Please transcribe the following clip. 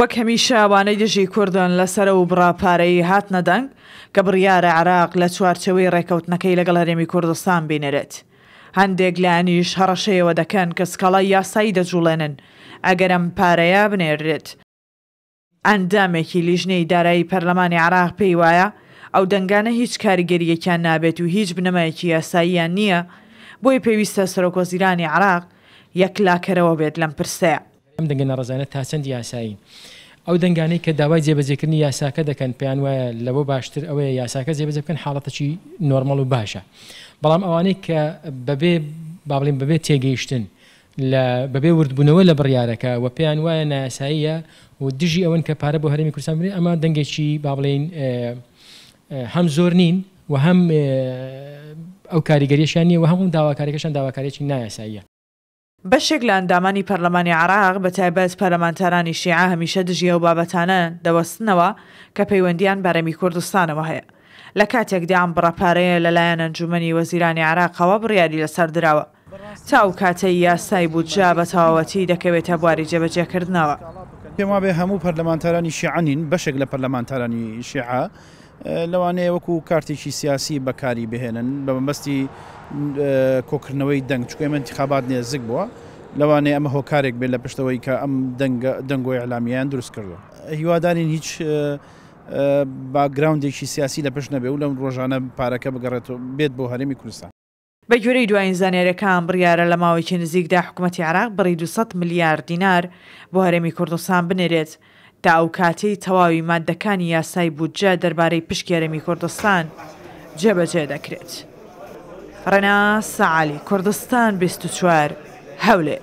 وەک هەمیشە ئەوانەی دژی کوردن لەسرە و بڕاپارەی هات نەدەنگ کە بڕیارە عراق لە چوارچەوەی ڕێکەوتنەکەی لەگەڵ هەرێمی کوردستان بینێرێت. هەندێک لایانیش هەڕەشەیەوە دەکەن کە سکەڵای یاسایی دەجوڵێنن ئەگەرم پارەیە بنێرێت. ئەندامێکی لیژنەی دارایی پەرلەمانی عراق پێی وایە ئەو دەنگانە هیچ کاریگەریەکیان نابێت و هیچ بنەمایەکی یاساییان نییە بۆی پێویستە سەرۆکۆزیرانی عراق یەکلاکەرەوە بێت لەم پرسەیە. ئەم دەنگەنە ڕزانە تا چەند یاسایی. ئەو دەنگانەی کە داوای جێبەجێکردنی یاساکە دەکەن پێیان وایە لەوە باشتر ئەوەیە یاساکە جێبەجێ بکەن حاڵەتەکی نۆرمەڵ و باشە. بەڵام ئەوانەی کە بەبێ بابلین بەبێ تێگەیشتن بەبێ وردبوونەوە لە بڕیارەکە و پێیان وایە نایاساییە و دژی ئەوەن کە پارە بۆ هەرمی کورسان بێ ئەمە دەنگێکی با بڵین هەم زۆر نین و هەم ئەو کاریگەریشان نیە و هەموو داواکارێکەکەشان داواکارێکی نایاساییە بەشێک لە ئەندامانی پەرلەمانی عراق بە تایبەت پەرلەمانتارانی شیعە هەمیشە دژیە و بابەتانە دەوەستنەوە کە پەیوەندیان بەرەمی کوردستانەوە هەیە لە کاتێکدا ئەم بڕەپارەیە لەلایەن ئەنجومی وەزیرانی عراقەوە بڕیاری لەسەر درراوە تاو کاتەی یاسای بودجا بە تەواوەتی دەکەوێتە بواری جێبەجێکردنەوە. پێما بێ هەموو پەرلەمانتارانی شیعانین بەشێک لە پەرلەمانتارانی شیعە لەوانەیە وەکو کارتێکی سیاسی بەکاری بهێنن بە بەمبستی کۆکردنەوەی دەنگ چکوێ منتیخابات نێزیک بووە لەوانەیە ئەمە هۆکارێک بێت لە پشتەوەی کە ئەم دەنگۆی ئەلامیان دروست کردو. هیوادارین هیچ باگراونندێکی سیاسی لە پشت نەبێ و لەم ڕۆژانە پارەکە بگەڕێت و بێت بۆ هەرمی کوردستان. بە گوێرەی دوایین زانێرەکان بڕیارە لە ماوەیەکی نزیکدا حکوومەتتی عراق بڕی 200 میلیارد دینار بۆ هەرێمی کوردستان بنێرێت تا ئەو کاتەی تەواوی مادەکانی یاسای بودجە دەربارەی پشکێرەمی کوردستان جێبەجێ دەکرێت. ڕەنا سەعالی کوردستان 24 هەولێر.